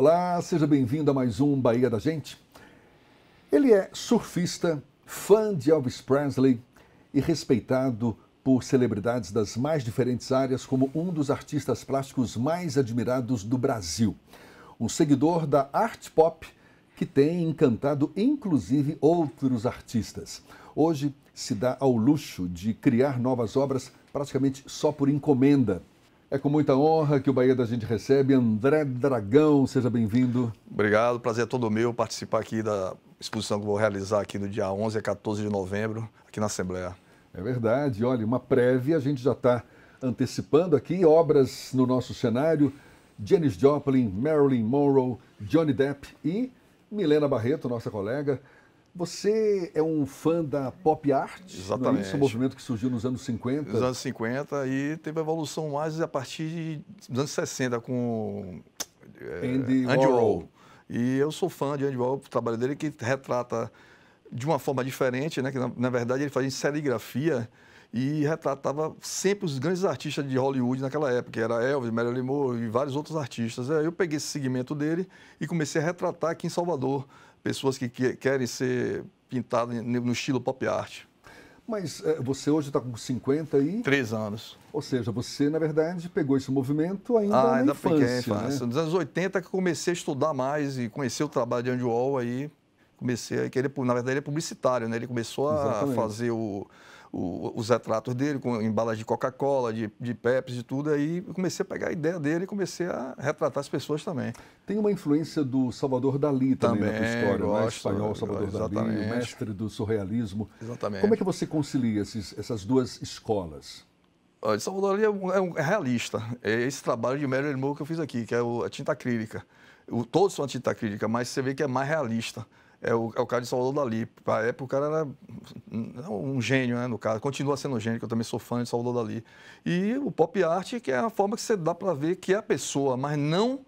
Olá, seja bem-vindo a mais um Bahia da Gente. Ele é surfista, fã de Elvis Presley e respeitado por celebridades das mais diferentes áreas como um dos artistas plásticos mais admirados do Brasil. Um seguidor da arte pop que tem encantado inclusive outros artistas. Hoje se dá ao luxo de criar novas obras praticamente só por encomenda é com muita honra que o Bahia da Gente recebe André Dragão. Seja bem-vindo. Obrigado, prazer é todo meu participar aqui da exposição que vou realizar aqui no dia 11 a 14 de novembro, aqui na Assembleia. É verdade. Olha, uma prévia, a gente já está antecipando aqui obras no nosso cenário. Janis Joplin, Marilyn Monroe, Johnny Depp e Milena Barreto, nossa colega, você é um fã da pop art? É Exatamente. É Um movimento que surgiu nos anos 50? Nos anos 50 e teve evolução mais a partir dos anos 60 com é, Andy, Andy Warhol. E eu sou fã de Andy Warhol, o trabalho dele que retrata de uma forma diferente, né? que na, na verdade ele em serigrafia e retratava sempre os grandes artistas de Hollywood naquela época, que era Elvis, Marilyn Monroe e vários outros artistas. Aí é, eu peguei esse segmento dele e comecei a retratar aqui em Salvador pessoas que, querem ser pintadas no estilo pop art. Mas é, você hoje está com 50 e... Três anos. Ou seja, você, na verdade, pegou esse movimento ainda ah, na ainda infância, peguei infância. É né? Nos anos 80 que comecei a estudar mais e conhecer o trabalho de Andy Wall, aí comecei a querer... Na verdade, ele é publicitário, né? Ele começou a Exatamente. fazer o o, os retratos dele com embalagem de Coca-Cola, de, de Pepsi, de tudo. Aí comecei a pegar a ideia dele e comecei a retratar as pessoas também. Tem uma influência do Salvador Dali também, também na tua história, né? gosto, né? espanhol Salvador exatamente. o mestre do surrealismo. Exatamente. Como é que você concilia esses, essas duas escolas? Olha, Salvador Dali é, um, é, um, realista. É esse trabalho de Marilyn irmão que eu fiz aqui, que é o, a tinta acrílica. O, todos são a tinta acrílica, mas você vê que é mais realista. É o, é o cara de Salvador Dali. Para época, o cara era um gênio, né, no caso. Continua sendo um gênio, que eu também sou fã de Salvador Dali. E o pop art, que é a forma que você dá para ver que é a pessoa, mas não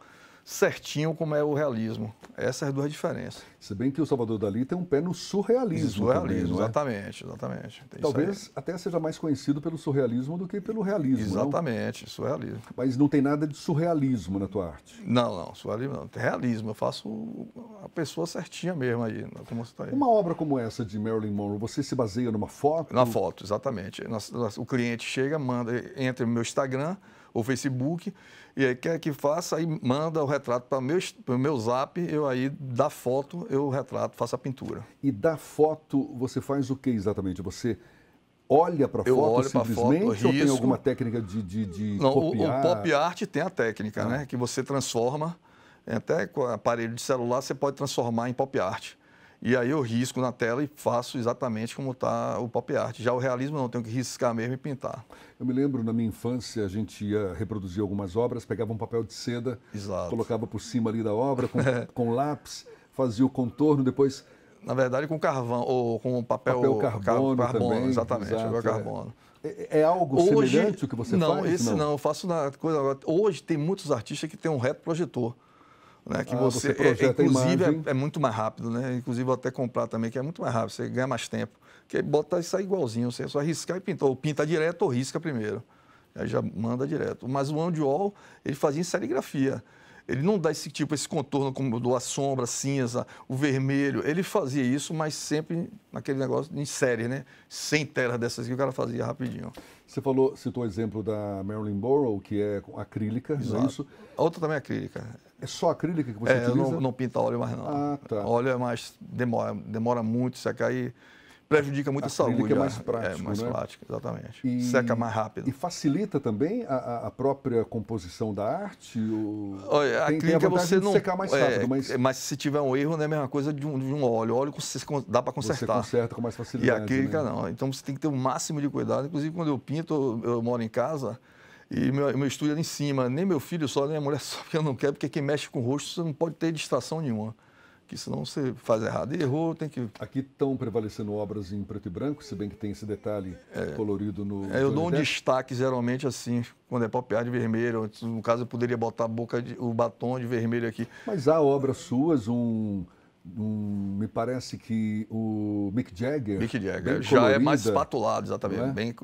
certinho como é o realismo. Essas é duas diferenças. Se bem que o Salvador Dali tem um pé no surrealismo. Surrealismo, também, exatamente, é? exatamente. Tem Talvez até seja mais conhecido pelo surrealismo do que pelo realismo. Exatamente, não? surrealismo. Mas não tem nada de surrealismo na tua arte. Não, não, surrealismo não. Tem realismo. Eu faço a pessoa certinha mesmo aí, né, como você está aí. Uma obra como essa de Marilyn Monroe, você se baseia numa foto? Na foto, exatamente. O cliente chega, manda, entra no meu Instagram ou Facebook, e aí quer que faça, aí manda o retrato para o meu, pro meu zap, eu aí da foto, eu retrato, faço a pintura. E da foto você faz o que exatamente? Você olha para a foto simplesmente foto, risco. ou tem alguma técnica de, de, de Não, copiar? O, o, pop art tem a técnica, ah. né? Que você transforma, é, até com aparelho de celular você pode transformar em pop art. E aí eu risco na tela e faço exatamente como está o pop art. Já o realismo não, tenho que riscar mesmo e pintar. Eu me lembro, na minha infância, a gente ia reproduzir algumas obras, pegava um papel de seda, Exato. colocava por cima ali da obra, com, com lápis, fazia o contorno, depois... Na verdade, com carvão, ou com papel... Papel carbono, carbono também, Exatamente, Exato, papel é. carbono. É, é. É algo hoje, semelhante o que você não, faz? não, esse não. Eu faço na coisa agora. Hoje tem muitos artistas que têm um reto projetor né, que ah, você, você é, inclusive, é, é, muito mais rápido, né? Inclusive, vou até comprar também, que é muito mais rápido, você ganha mais tempo. Porque bota e sai igualzinho, você só riscar e pintou. Pinta direto ou risca primeiro. Aí já manda direto. Mas o Andiol, ele fazia em serigrafia. Ele não dá esse tipo, esse contorno como do a sombra, cinza, o vermelho. Ele fazia isso, mas sempre naquele negócio em série, né? Sem terra dessas que o cara fazia rapidinho. Você falou, citou o exemplo da Marilyn Monroe, que é acrílica, Exato. não é isso? A outra também é acrílica. É só acrílica que você é, utiliza? Eu não, não pinta óleo mais, não. Ah, tá. Óleo é mais. demora, demora muito seca aí. prejudica muito a, a é saúde. é mais né? prática. É mais né? exatamente. E, Seca mais rápido. E facilita também a, a própria composição da arte? O... Olha, a tem, clínica tem a você não. secar mais rápido, é, mas... mas. se tiver um erro, não é a mesma coisa de um, de um óleo. óleo dá para consertar. Você conserta com mais facilidade. E a clínica né? não. Então você tem que ter o máximo de cuidado. Inclusive, quando eu pinto, eu moro em casa e meu, meu estúdio era em cima, nem meu filho só, nem a mulher só, porque eu não quero, porque quem mexe com o rosto, você não pode ter distração nenhuma. Que senão você faz errado. E errou, tem que. Aqui estão prevalecendo obras em preto e branco, se bem que tem esse detalhe é, colorido no. É, eu dou um destaque geralmente assim, quando é pop de vermelho. No caso, eu poderia botar boca de, o batom de vermelho aqui. Mas há obras suas, um Hum, me parece que o Mick Jagger. Mick Jagger já colorida, é mais espatulado, exatamente. É? Bem,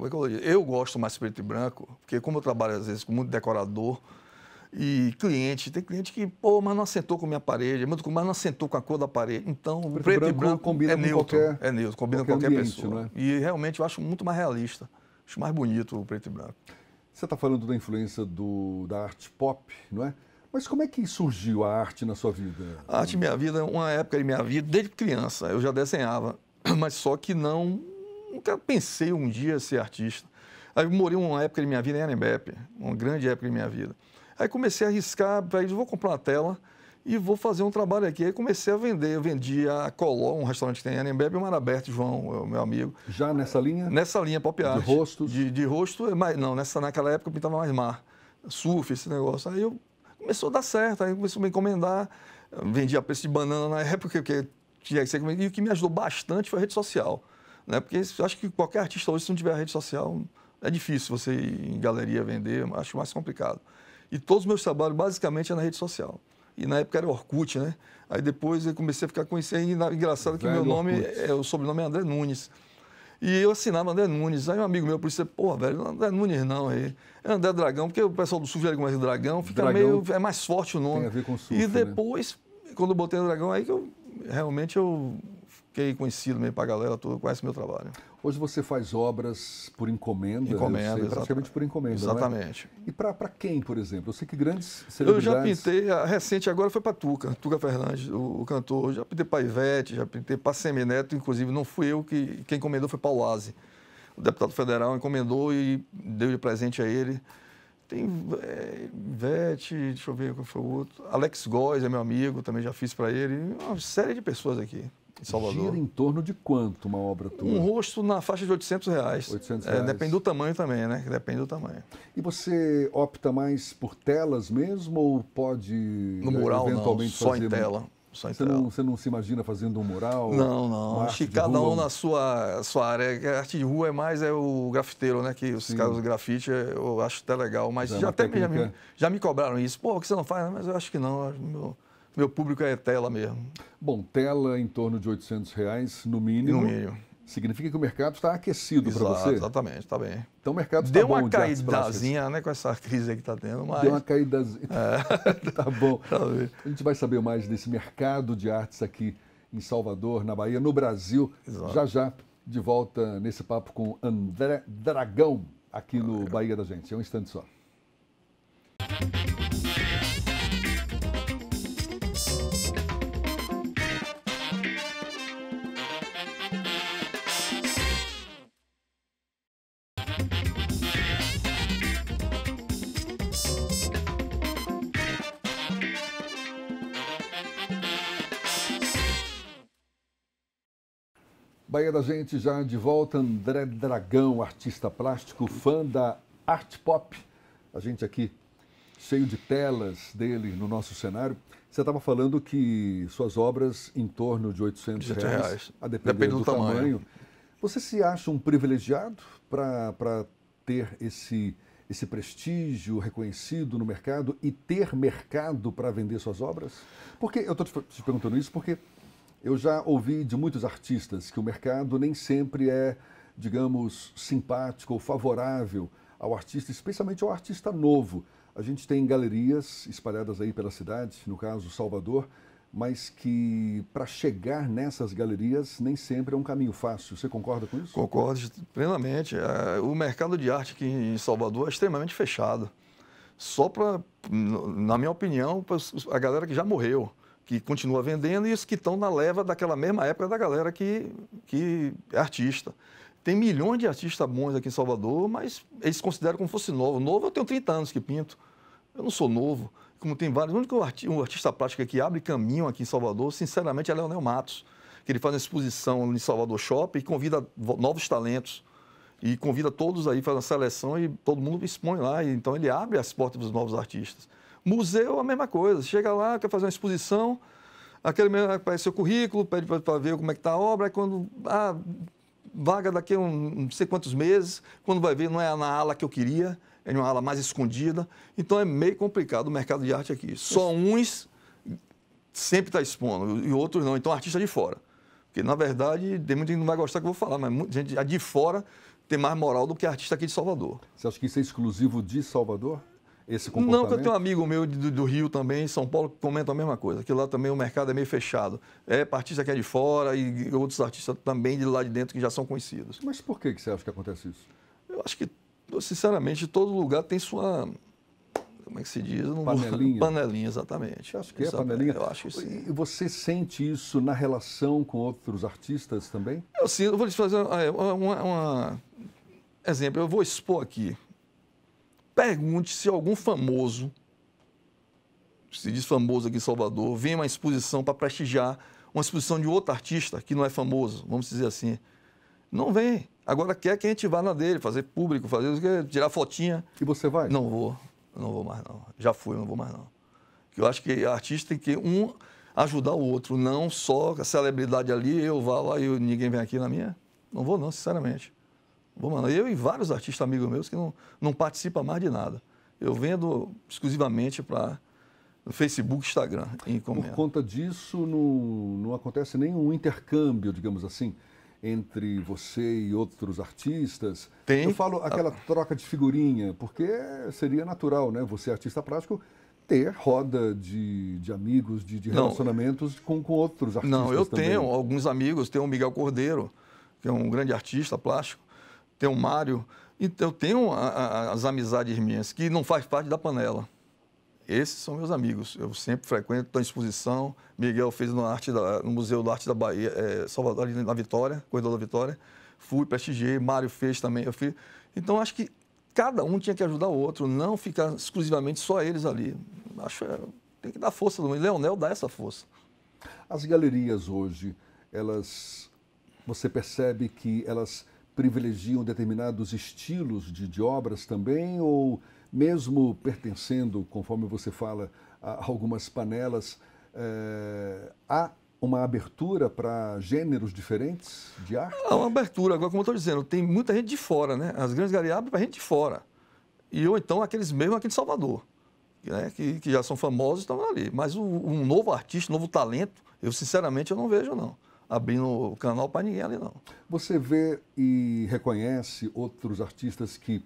Eu gosto mais preto e branco, porque como eu trabalho às vezes com muito decorador e cliente, tem cliente que, pô, mas não assentou com minha parede, é mas não assentou com a cor da parede. Então, preto, preto e branco combina é com neutro, qualquer, é neutro, combina qualquer com qualquer ambiente, pessoa. Né? E realmente eu acho muito mais realista, acho mais bonito o preto e branco. Você está falando da influência do, da arte pop, não é? Mas como é que surgiu a arte na sua vida? A arte minha vida, uma época de minha vida, desde criança, eu já desenhava, mas só que não nunca pensei um dia ser artista. Aí eu morei uma época de minha vida em Anembep, uma grande época de minha vida. Aí comecei a arriscar, aí vou comprar uma tela e vou fazer um trabalho aqui. Aí comecei a vender, eu vendi a Coló, um restaurante que tem em Anembep, o Maraberto João, é meu amigo. Já nessa linha? Nessa linha, pop art. De rosto De, de rosto, é mas não, nessa, naquela época eu pintava mais mar, surf, esse negócio. Aí eu começou a dar certo, aí começou a me encomendar. Vendia preço de banana na época, porque tinha que ser E o que me ajudou bastante foi a rede social. Né? Porque acho que qualquer artista hoje, se não tiver rede social, é difícil você ir em galeria vender, acho mais complicado. E todos os meus trabalhos, basicamente, é na rede social. E na época era Orkut, né? Aí depois eu comecei a ficar conhecendo, e engraçado Velho que meu nome, é, o sobrenome é André Nunes. E eu assinava André Nunes. Aí um amigo meu por isso, pô, velho, não é André Nunes não aí. É, é André Dragão, porque o pessoal do sul surf começa é Dragão, fica Dragão meio. É mais forte o nome. Tem a ver com surf. E né? depois, né? quando eu botei o Dragão, aí que eu realmente eu fiquei conhecido mesmo para a galera toda, conhece meu trabalho. Hoje você faz obras por encomenda? Encomenda, sei, praticamente por encomenda. É? Exatamente. É? E para quem, por exemplo? Eu sei que grandes celebridades... Eu já pintei, a recente agora foi para Tuca, Tuca Fernandes, o, o cantor. Eu já pintei para Ivete, já pintei para Semineto, inclusive não fui eu que quem encomendou, foi para o O deputado federal encomendou e deu de presente a ele. Tem é, Ivete, deixa eu ver qual foi o outro. Alex Góes é meu amigo, também já fiz para ele. Uma série de pessoas aqui em Salvador. Gira em torno de quanto uma obra tua? Um rosto na faixa de 800 reais. 800 é, reais. É, depende do tamanho também, né? Depende do tamanho. E você opta mais por telas mesmo ou pode no mural, eventualmente não, só fazer... em tela. Só em você, tela. Não, você não se imagina fazendo um mural? Não, não. Acho que cada um na sua, sua área. A é, arte de rua é mais é o grafiteiro, né? Que os caras do grafite eu acho até legal. Mas é já, já até já, me, já me cobraram isso. Pô, o que você não faz? Mas eu acho que não. Eu meu público é tela mesmo. Bom, tela em torno de 800 reais no mínimo. No mínimo. Significa que o mercado está aquecido para você. Exatamente, está bem. Então o mercado Deu uma caídazinha, né, com essa crise que está tendo, mas... Deu uma caídazinha. É. tá bom. A gente vai saber mais desse mercado de artes aqui em Salvador, na Bahia, no Brasil. Exato. Já, já, de volta nesse papo com André Dragão, aqui no Bahia da Gente. É um instante só. Bahia da Gente já de volta, André Dragão, artista plástico, fã da art pop. A gente aqui cheio de telas dele no nosso cenário. Você estava falando que suas obras em torno de 800 reais, reais. a depender Depende do, do tamanho. tamanho. Você se acha um privilegiado para ter esse, esse prestígio reconhecido no mercado e ter mercado para vender suas obras? Porque eu estou te, te perguntando isso porque eu já ouvi de muitos artistas que o mercado nem sempre é, digamos, simpático ou favorável ao artista, especialmente ao artista novo. A gente tem galerias espalhadas aí pela cidade, no caso Salvador, mas que para chegar nessas galerias nem sempre é um caminho fácil. Você concorda com isso? Concordo plenamente. É, o mercado de arte aqui em Salvador é extremamente fechado. Só para, na minha opinião, a galera que já morreu que continua vendendo e os que estão na leva daquela mesma época da galera que, que é artista. Tem milhões de artistas bons aqui em Salvador, mas eles consideram como fosse novo. Novo, eu tenho 30 anos que pinto. Eu não sou novo. Como tem vários. O único artista, um artista plástico que abre caminho aqui em Salvador, sinceramente, é Leonel Matos, que ele faz uma exposição em Salvador Shopping e convida novos talentos. E convida todos aí, faz uma seleção e todo mundo expõe lá. Então ele abre as portas para os novos artistas. Museu, a mesma coisa. Chega lá, quer fazer uma exposição, aquele mesmo aparece seu currículo, pede para ver como é que está a obra, aí quando. Ah, vaga daqui a um, não sei quantos meses, quando vai ver, não é na ala que eu queria, é uma ala mais escondida. Então é meio complicado o mercado de arte aqui. Só uns sempre está expondo e outros não. Então, artista de fora. Porque, na verdade, tem muita gente que não vai gostar que eu vou falar, mas muita gente de fora tem mais moral do que artista aqui de Salvador. Você acha que isso é exclusivo de Salvador? esse comportamento? Não, eu tenho um amigo meu do, do, Rio também, em São Paulo, que comenta a mesma coisa, que lá também o mercado é meio fechado. É artista que é de fora e outros artistas também de lá de dentro que já são conhecidos. Mas por que, que você acha que acontece isso? Eu acho que, sinceramente, todo lugar tem sua, como é que se diz? Não panelinha. panelinha, exatamente. Acho que é panelinha. Eu acho que sim. E você sente isso na relação com outros artistas também? Eu sinto. Vou lhe fazer um ah, é, uma, uma, exemplo. Eu vou expor aqui Pergunte se algum famoso, se diz famoso aqui em Salvador, vem uma exposição para prestigiar uma exposição de outro artista que não é famoso, vamos dizer assim. Não vem. Agora quer que a gente vá na dele, fazer público, fazer tirar fotinha. E você vai? Não vou. Não vou mais, não. Já fui, não vou mais, não. Eu acho que artista tem que um ajudar o outro, não só a celebridade ali, eu vá lá e ninguém vem aqui na minha. Não vou, não, sinceramente vou mandar eu e vários artistas amigos meus que não, não participam mais de nada. Eu vendo exclusivamente para Facebook, Instagram. Por conta disso, não, não acontece nenhum intercâmbio, digamos assim, entre você e outros artistas. Tem. Eu falo aquela ah. troca de figurinha, porque seria natural, né? Você, artista plástico, ter roda de, de amigos, de, de relacionamentos com, com outros artistas. Não, eu também. tenho alguns amigos, tenho o Miguel Cordeiro, que é um grande artista plástico tem o Mário. Então, eu tenho a, a, as amizades minhas que não faz parte da panela. Esses são meus amigos. Eu sempre frequento, estou exposição. Miguel fez no, arte da, no Museu da Arte da Bahia, é, Salvador, na Vitória, Corredor da Vitória. Fui, prestigiei. Mário fez também. Eu fui. Então, acho que cada um tinha que ajudar o outro, não ficar exclusivamente só eles ali. Acho que é, tem que dar força. O Leonel dá essa força. As galerias hoje, elas... Você percebe que elas privilegiam determinados estilos de, de obras também, ou mesmo pertencendo, conforme você fala, a algumas panelas, é, há uma abertura para gêneros diferentes de arte? Há uma abertura. Agora, como eu estou dizendo, tem muita gente de fora, né? As grandes galerias abrem para gente de fora. E ou então aqueles mesmos aqui de Salvador, né? que, que já são famosos estão ali. Mas um, um novo artista, um novo talento, eu sinceramente eu não vejo, não abrindo o canal para ninguém ali, não. Você vê e reconhece outros artistas que,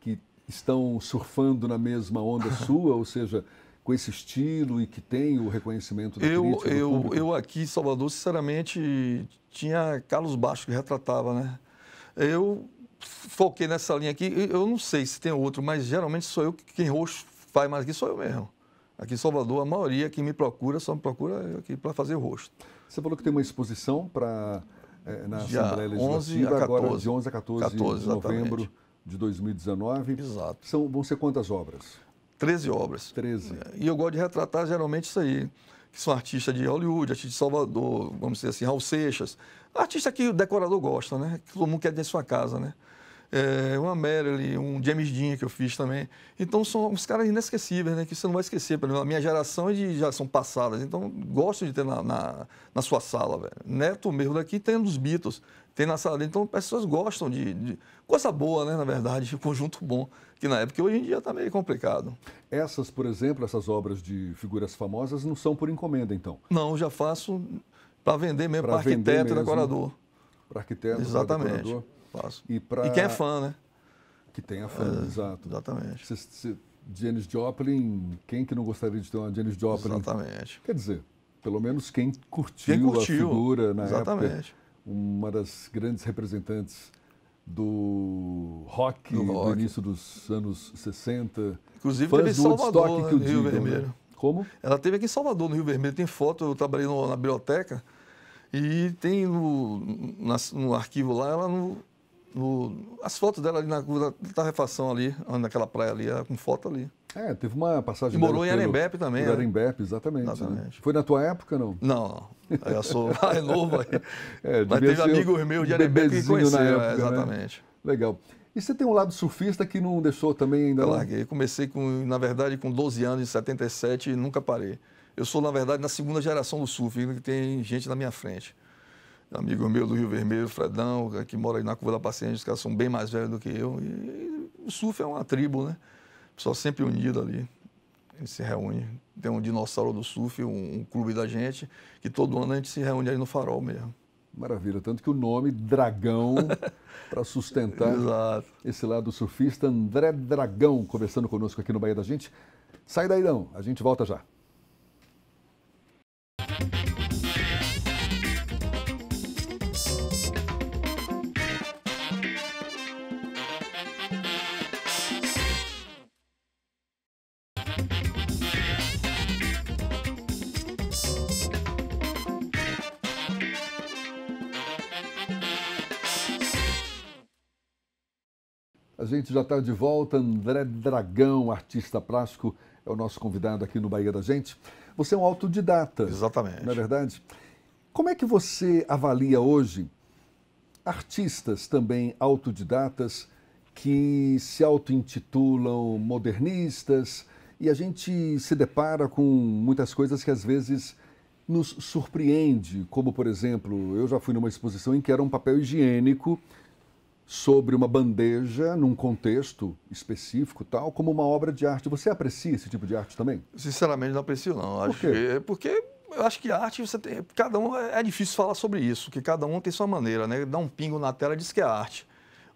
que estão surfando na mesma onda sua, ou seja, com esse estilo e que tem o reconhecimento da eu, crítica, eu, eu aqui em Salvador, sinceramente, tinha Carlos Baixo que retratava, né? Eu foquei nessa linha aqui, eu não sei se tem outro, mas geralmente sou eu quem roxo faz mais aqui, sou eu mesmo. Aqui em Salvador, a maioria que me procura só me procura aqui para fazer o rosto. Você falou que tem uma exposição para é, eh, na Dia Assembleia Legislativa 11 agora 14, de 11 a 14, 14 de novembro exatamente. de 2019. Exato. São, vão ser quantas obras? 13 obras. 13. E eu gosto de retratar geralmente isso aí, que são artistas de Hollywood, artistas de Salvador, vamos dizer assim, Raul Seixas. Artista que o decorador gosta, né? Que todo mundo quer dentro de sua casa, né? é, uma Marilyn, um James Dean que eu fiz também. Então são uns caras inesquecíveis, né? Que você não vai esquecer. Pelo menos a minha geração é de geração passadas. Então gosto de ter na, na, na sua sala, velho. Neto mesmo daqui tem um dos Beatles, tem na sala dele. Então pessoas gostam de, de coisa boa, né? Na verdade, um conjunto bom. Que na época, hoje em dia, está meio complicado. Essas, por exemplo, essas obras de figuras famosas não são por encomenda, então? Não, eu já faço para vender mesmo para arquiteto e decorador. Para arquiteto, Exatamente. decorador. Exatamente. E, pra... e quem é fã, né? Que tenha fã, é, exato. Exatamente. Cê, cê, Janis Joplin, quem que não gostaria de ter uma Janis Joplin? Exatamente. Quer dizer, pelo menos quem curtiu, quem curtiu a figura na exatamente. época. Uma das grandes representantes do rock do, rock. do início dos anos 60. Inclusive, teve em Salvador, Woodstock, né, que Rio digo, né? Vermelho. Né? Como? Ela teve aqui em Salvador, no Rio Vermelho. Tem foto, eu trabalhei no, na biblioteca. E tem no, na, no arquivo lá, ela no, no, as fotos dela ali na, na refação ali, naquela praia ali, com foto ali. É, teve uma passagem. E morou em Arembep também. Em né? Arembep, exatamente. Né? exatamente. Né? Foi na tua época, não? Não, Eu sou é novo aí. É, Mas teve amigos meus de Arembep que conheceram, é, época, né? exatamente. Né? Legal. E você tem um lado surfista que não deixou também ainda? Eu larguei. Comecei, com, na verdade, com 12 anos, em 77, e nunca parei. Eu sou, na verdade, na segunda geração do surf, que tem gente na minha frente amigo meu do Rio Vermelho, Fredão, que mora aí na Curva da Paciência, os caras são bem mais velhos do que eu. E o surf é uma tribo, né? Pessoal sempre unido ali. Eles se reúne. Tem um dinossauro do surf, um, um, clube da gente, que todo ano a gente se reúne aí no farol mesmo. Maravilha, tanto que o nome Dragão, para sustentar esse lado surfista, André Dragão, conversando conosco aqui no Bahia da Gente. Sai daí não, a gente volta já. A gente já está de volta. André Dragão, artista plástico, é o nosso convidado aqui no Bahia da Gente. Você é um autodidata. Exatamente. Não é verdade? Como é que você avalia hoje artistas também autodidatas que se auto-intitulam modernistas e a gente se depara com muitas coisas que às vezes nos surpreende, como por exemplo, eu já fui numa exposição em que era um papel higiênico sobre uma bandeja num contexto específico, tal, como uma obra de arte. Você aprecia esse tipo de arte também? Sinceramente, não aprecio, não. Acho Por quê? Que, é porque eu acho que arte, você tem, cada um é, é difícil falar sobre isso, que cada um tem sua maneira, né? Dá um pingo na tela diz que é arte.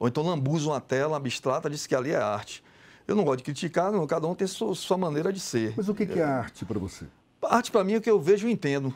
Ou então lambuza uma tela abstrata diz que ali é arte. Eu não gosto de criticar, não. cada um tem sua, sua maneira de ser. Mas o que é, que é, é. arte para você? Arte para mim é o que eu vejo e entendo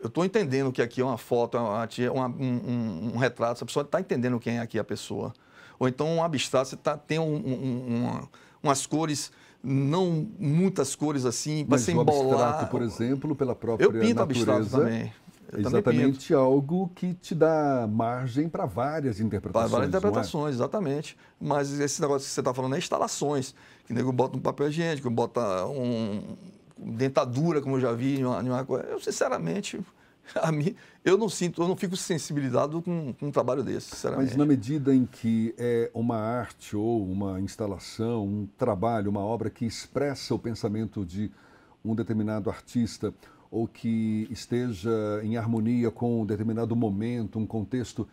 eu estou entendendo que aqui é uma foto, uma, uma, um, um, retrato, a pessoa está entendendo quem é aqui a pessoa. Ou então um abstrato, você tá, tem um, um, uma, umas cores, não muitas cores assim, para se embolar. abstrato, por exemplo, pela própria natureza... Eu pinto natureza, abstrato também. Eu é exatamente algo que te dá margem para várias interpretações. Para várias é? interpretações, é? exatamente. Mas esse negócio que você está falando é instalações. Que nego bota um papel higiênico, bota um, dentadura, como eu já vi em uma, em uma coisa. Eu, sinceramente, a mim, eu não sinto, eu não fico sensibilizado com, com um trabalho desse, sinceramente. Mas na medida em que é uma arte ou uma instalação, um trabalho, uma obra que expressa o pensamento de um determinado artista ou que esteja em harmonia com um determinado momento, um contexto,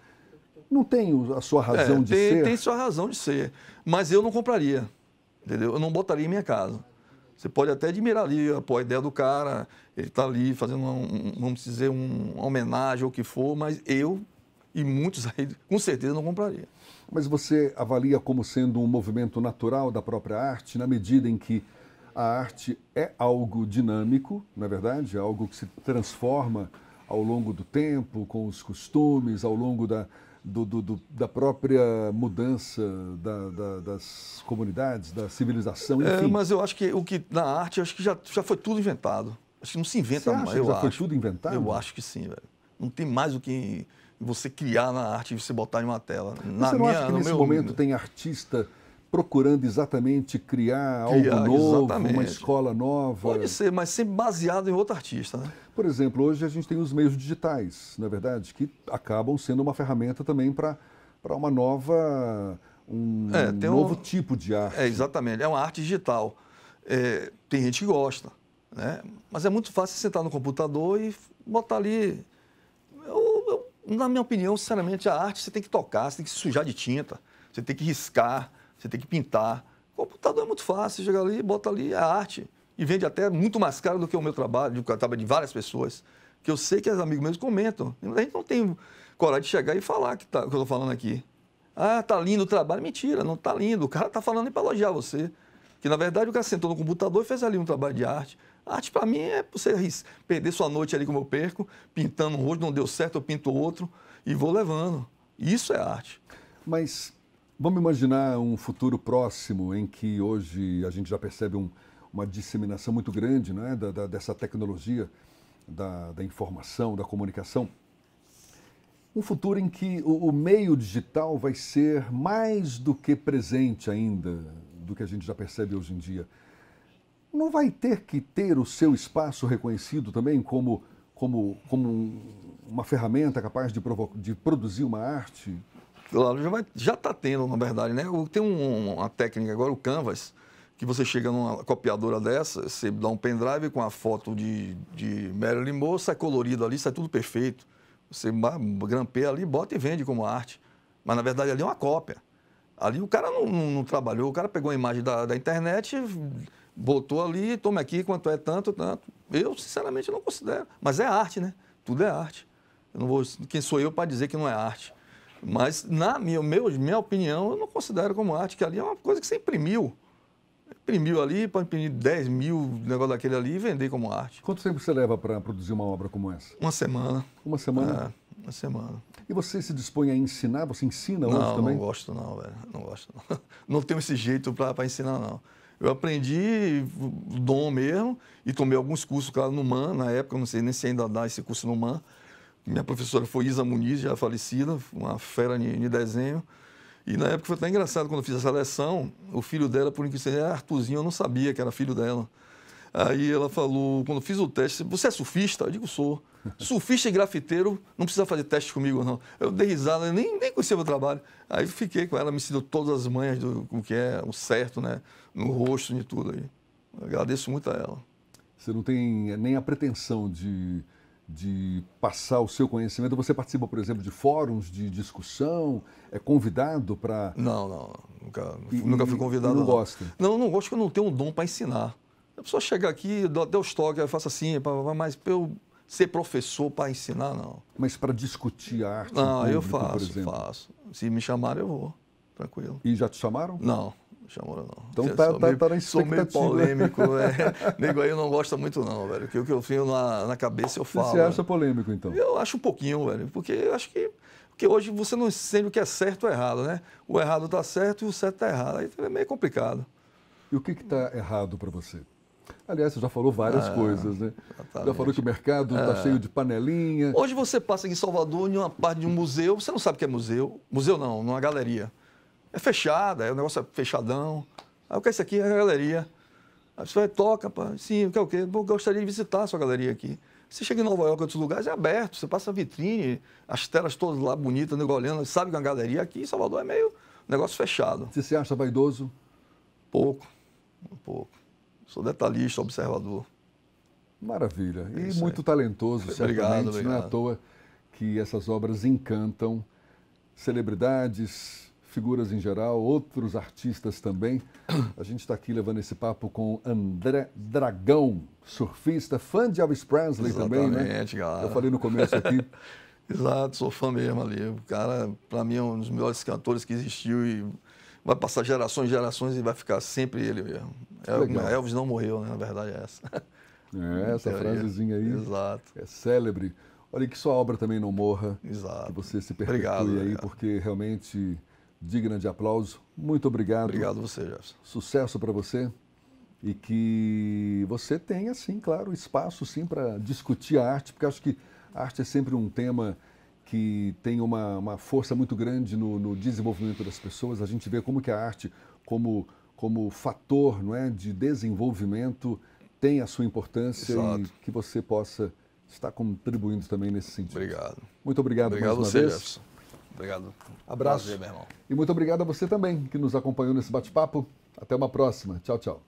não tem a sua razão é, de tem, ser? Tem sua razão de ser, mas eu não compraria, entendeu? Eu não botaria em minha casa. Você pode até admirar ali pô, a ideia do cara, ele está ali fazendo, um, vamos dizer, um, uma homenagem ou o que for, mas eu e muitos aí com certeza não compraria. Mas você avalia como sendo um movimento natural da própria arte, na medida em que a arte é algo dinâmico, na é verdade, é algo que se transforma ao longo do tempo, com os costumes, ao longo da, do, do, do, da própria mudança da, da, das comunidades, da civilização, é, enfim. É, mas eu acho que o que na arte, acho que já, já foi tudo inventado. Acho que não se inventa mais. Que eu já acho. foi tudo inventado? Eu acho que sim, velho. Não tem mais o que você criar na arte e você botar em uma tela. na você não minha, acha que nesse meu... momento tem artista procurando exatamente criar, criar algo novo, exatamente. uma escola nova. Pode ser, mas sempre baseado em outro artista. Né? Por exemplo, hoje a gente tem os meios digitais, na é verdade, que acabam sendo uma ferramenta também para uma nova. Um, é, um novo um... tipo de arte. É, exatamente, é uma arte digital. É, tem gente que gosta, né? mas é muito fácil sentar no computador e botar ali. Eu, eu, na minha opinião, sinceramente, a arte você tem que tocar, você tem que sujar de tinta, você tem que riscar você tem que pintar. O computador é muito fácil, chega ali, bota ali a é arte e vende até muito mais caro do que o meu trabalho, do que o trabalho de várias pessoas, que eu sei que os amigos meus comentam. A gente não tem coragem de chegar e falar que, tá, que eu estou falando aqui. Ah, tá lindo o trabalho. Mentira, não tá lindo. O cara tá falando para elogiar você. Que na verdade o cara sentou no computador e fez ali um trabalho de arte. arte para mim é você perder sua noite ali como eu perco, pintando um rosto, não deu certo, eu pinto outro e vou levando. Isso é arte. Mas Vamos imaginar um futuro próximo em que hoje a gente já percebe um, uma disseminação muito grande né, da, da, dessa tecnologia, da, da, informação, da comunicação. Um futuro em que o, o, meio digital vai ser mais do que presente ainda, do que a gente já percebe hoje em dia. Não vai ter que ter o seu espaço reconhecido também como, como, como um, uma ferramenta capaz de, de produzir uma arte, Claro, já está tendo, na verdade, né? Tem um, uma técnica agora, o Canvas, que você chega numa copiadora dessa, você dá um pendrive com a foto de, de Marilyn Monroe, sai colorido ali, sai tudo perfeito. Você grampeia ali, bota e vende como arte. Mas, na verdade, ali é uma cópia. Ali o cara não, não, não trabalhou, o cara pegou a imagem da, da internet, botou ali, toma aqui, quanto é tanto, tanto. Eu, sinceramente, não considero. Mas é arte, né? Tudo é arte. Eu não vou, quem sou eu para dizer que não é arte? Mas, na minha, meu, minha opinião, eu não considero como arte, que ali é uma coisa que você imprimiu. Imprimiu ali, pode imprimir 10 mil, negócio daquele ali e vender como arte. Quanto tempo você leva para produzir uma obra como essa? Uma semana. Uma semana? É, uma semana. E você se dispõe a ensinar? Você ensina hoje não, também? Não, gosto não, velho. Não gosto não. não tenho esse jeito para ensinar, não. Eu aprendi dom mesmo e tomei alguns cursos, claro, no MAN, na época, não sei nem se ainda dá esse curso no MAN. Minha professora foi Isa Muniz, já falecida, uma fera de desenho. E na época foi até engraçado, quando eu fiz a seleção, o filho dela, por incrível que seja, é Artuzinho, eu não sabia que era filho dela. Aí ela falou, quando eu fiz o teste, você é surfista? Eu digo, sou. Surfista e grafiteiro, não precisa fazer teste comigo, não. Eu dei risada, nem, nem conhecia meu trabalho. Aí fiquei com ela, me ensinou todas as manhas do o que é o certo, né? No rosto, e tudo aí. agradeço muito a ela. Você não tem eh, nem a pretensão de de passar o seu conhecimento? Você participa, por exemplo, de fóruns de discussão? É convidado para. Não, não, nunca, e, nunca fui convidado. não, não Não, não gosto porque eu não tenho um dom para ensinar. A pessoa chega aqui, dá os toques, faça assim, mas eu ser professor para ensinar, não. Mas para discutir a arte? Não, público, eu faço, faço. Se me chamarem, eu vou. Tranquilo. E já te chamaram? Não. Chamou não. Então tá, tá, meio, tá na Sou meio polêmico, né? Nego aí não gosta muito não, velho. que o que eu tenho na, na cabeça eu falo. Você acha velho. polêmico, então? Eu acho um pouquinho, velho. Porque eu acho que... Porque hoje você não sente o que é certo ou errado, né? O errado tá certo e o certo tá errado. Aí é meio complicado. E o que que tá errado para você? Aliás, você já falou várias ah, coisas, né? Exatamente. Já falou que o mercado está ah. cheio de panelinha. Hoje você passa aqui em Salvador, em uma parte de um museu, você não sabe o que é museu. Museu não, numa galeria é fechada, é um negócio fechadão. Aí ah, o que é isso aqui? É a galeria. A pessoa toca, pá, sim, o que é o quê? Eu gostaria de visitar a sua galeria aqui. Você chega em Nova York, outros lugares, é aberto, você passa a vitrine, as telas todas lá bonitas, nego olhando, sabe que é uma galeria aqui em Salvador é meio negócio fechado. Você se acha vaidoso? Pouco, um pouco. Sou detalhista, observador. Maravilha. É e muito aí. talentoso, certamente. Obrigado, obrigado. Não é à toa que essas obras encantam celebridades, figuras em geral, outros artistas também. A gente está aqui levando esse papo com André Dragão, surfista, fã de Elvis Presley Exatamente, também, né? Cara. Eu falei no começo aqui. Exato, sou fã mesmo ali. O cara, para mim, é um dos melhores cantores que existiu e vai passar gerações e gerações e vai ficar sempre ele mesmo. É Legal. Elvis não morreu, né? Na verdade é essa. É, essa Teoria. frasezinha aí. Exato. É célebre. Olha, que sua obra também não morra. Exato. Que você se perpetue obrigado, aí, obrigado. porque realmente digna de aplauso. Muito obrigado. Obrigado você, Jefferson. Sucesso para você e que você tenha, sim, claro, espaço sim para discutir a arte, porque acho que a arte é sempre um tema que tem uma, uma força muito grande no, no, desenvolvimento das pessoas. A gente vê como que a arte, como, como fator não é, de desenvolvimento, tem a sua importância Exato. e que você possa estar contribuindo também nesse sentido. Obrigado. Muito obrigado, obrigado mais uma você, vez. Jefferson. Obrigado. Abraço. Prazer, meu irmão. E muito obrigado a você também que nos acompanhou nesse bate-papo. Até uma próxima. Tchau, tchau.